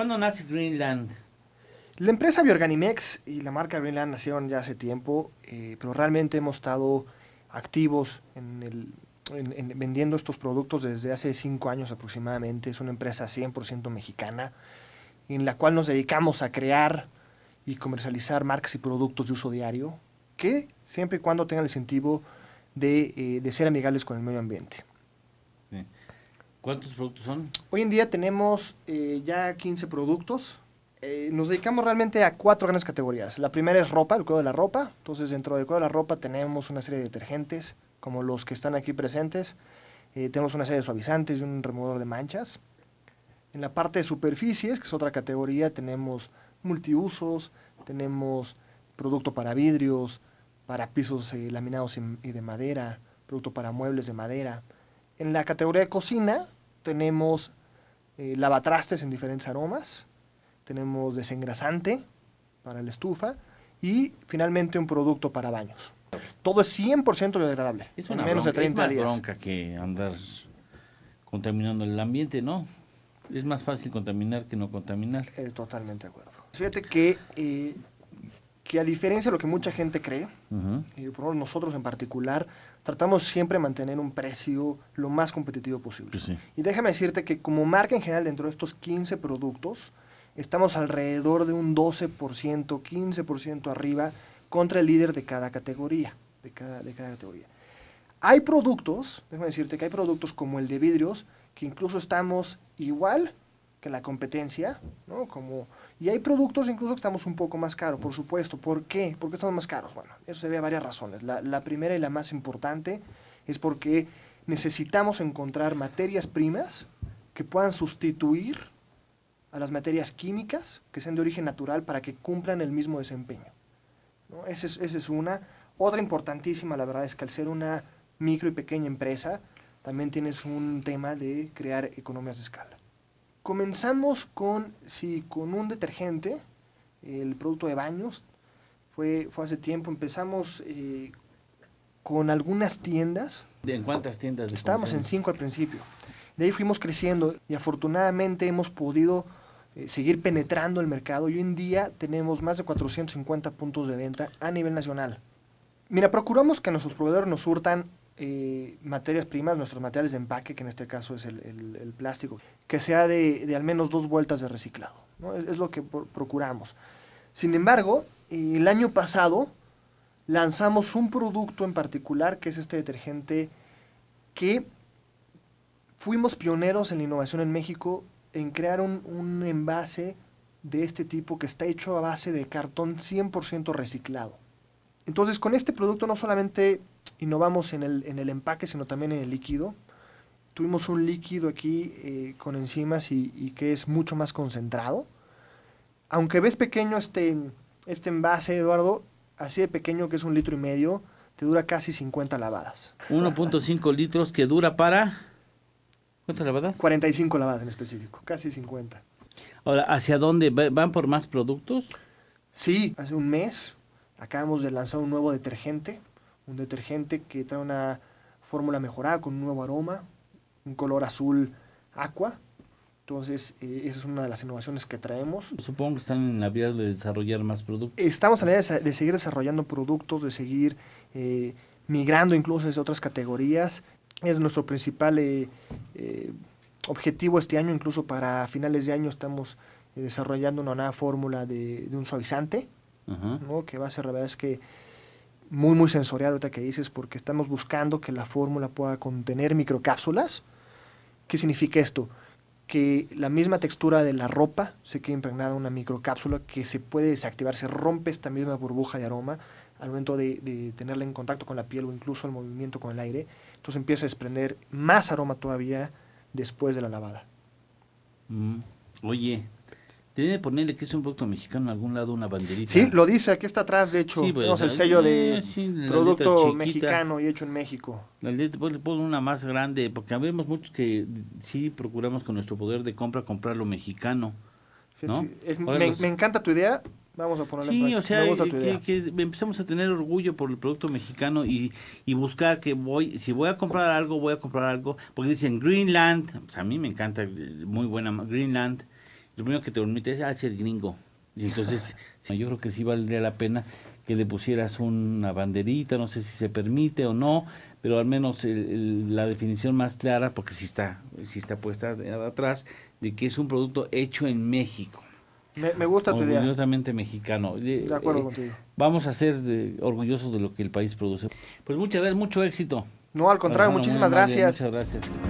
¿Cuándo nace Greenland? La empresa Biorganimex y la marca Greenland nacieron ya hace tiempo, eh, pero realmente hemos estado activos en vendiendo estos productos desde hace cinco años aproximadamente. Es una empresa 100% mexicana en la cual nos dedicamos a crear y comercializar marcas y productos de uso diario que siempre y cuando tengan el incentivo de eh, ser amigables con el medio ambiente. ¿Cuántos productos son? Hoy en día tenemos eh, ya 15 productos. Eh, nos dedicamos realmente a cuatro grandes categorías. La primera es ropa, el cuidado de la ropa. Entonces, dentro del cuidado de la ropa tenemos una serie de detergentes, como los que están aquí presentes. Eh, tenemos una serie de suavizantes y un removedor de manchas. En la parte de superficies, que es otra categoría, tenemos multiusos, tenemos producto para vidrios, para pisos laminados y de madera, producto para muebles de madera. En la categoría de cocina tenemos eh, lavatrastes en diferentes aromas, tenemos desengrasante para la estufa y finalmente un producto para baños. Todo es 100% biodegradable. Es una menos de 30 es más bronca que andar contaminando el ambiente, ¿no? Es más fácil contaminar que no contaminar. Eh, totalmente de acuerdo. Fíjate que eh, que a diferencia de lo que mucha gente cree, y por nosotros en particular, tratamos siempre de mantener un precio lo más competitivo posible. Pues y déjame decirte que como marca en general dentro de estos 15 productos, estamos alrededor de un 12%, 15% arriba contra el líder de cada categoría. De cada, de cada categoría. Hay productos, déjame decirte que hay productos como el de vidrios, que incluso estamos igual que la competencia, ¿no? Como, y hay productos incluso que estamos un poco más caros, por supuesto. ¿Por qué? ¿Por qué estamos más caros? Bueno, eso se ve a varias razones. La, primera y la más importante es porque necesitamos encontrar materias primas que puedan sustituir a las materias químicas que sean de origen natural para que cumplan el mismo desempeño. Esa, es, esa es una. Otra importantísima, la verdad, es que al ser una micro y pequeña empresa, también tienes un tema de crear economías de escala. Comenzamos con, sí, con un detergente, el producto de baños, fue, fue hace tiempo, empezamos eh, con algunas tiendas. ¿De en cuántas tiendas? Estábamos en cinco al principio. De ahí fuimos creciendo y afortunadamente hemos podido eh, seguir penetrando el mercado. Hoy en día tenemos más de 450 puntos de venta a nivel nacional. Mira, procuramos que nuestros proveedores nos surtan eh, materias primas, nuestros materiales de empaque, que en este caso es el, plástico, que sea de, al menos dos vueltas de reciclado. Es, lo que procuramos. Sin embargo, el año pasado lanzamos un producto en particular, que es este detergente, que fuimos pioneros en la innovación en México en crear un, un envase de este tipo que está hecho a base de cartón 100% reciclado. Entonces, con este producto no solamente y en el, en el empaque, sino también en el líquido. Tuvimos un líquido aquí eh, con enzimas y, que es mucho más concentrado. Aunque ves pequeño este, este envase, Eduardo, así de pequeño que es un litro y medio, te dura casi 50 lavadas. 1.5 litros que dura para... ¿Cuántas lavadas? 45 lavadas en específico, casi 50. Ahora, ¿hacia dónde? ¿Van por más productos? Sí, hace un mes acabamos de lanzar un nuevo detergente un detergente que trae una fórmula mejorada con un nuevo aroma, un color azul aqua. Entonces, eh, esa es una de las innovaciones que traemos. Supongo que están en la vía de desarrollar más productos. Estamos en la vía de seguir desarrollando productos, de seguir eh, migrando incluso desde otras categorías. Es nuestro principal eh, objetivo este año, incluso para finales de año estamos desarrollando una nueva fórmula de, un suavizante, ¿no? que va a ser, la verdad es que muy, muy sensorial ahorita que dices, porque estamos buscando que la fórmula pueda contener microcápsulas. ¿Qué significa esto? Que la misma textura de la ropa se queda impregnada una microcápsula que se puede desactivar, se rompe esta misma burbuja de aroma al momento de, tenerla en contacto con la piel o incluso el movimiento con el aire. Entonces empieza a desprender más aroma todavía después de la lavada. Mm, oye, tiene que ponerle que es un producto mexicano en algún lado, una banderita. Sí, lo dice, aquí está atrás, de hecho. Pues, el sello de eh, producto mexicano y hecho en México. La pues, le pongo una más grande, porque vemos muchos que sí procuramos con nuestro poder de compra comprar lo mexicano. ¿no? me, encanta tu idea, vamos a ponerle. sí, o sea, me eh, que, que, a tener orgullo por el producto mexicano y, y, buscar que voy, si voy a comprar algo, voy a comprar algo, porque dicen Greenland, pues, a mí me encanta, eh, muy buena Greenland lo primero que te permite es hacer ah, gringo. Y entonces yo creo que sí valdría la pena que le pusieras una banderita, no sé si se permite o no, pero al menos la definición más clara, porque sí está, si está puesta atrás, de que es un producto hecho en México. Me, gusta tu idea. Orgullosamente mexicano. De eh, acuerdo eh, contigo. Vamos a ser eh, orgullosos de lo que el país produce. Pues muchas gracias, mucho éxito. No, al contrario, muchísimas gracias. muchas gracias.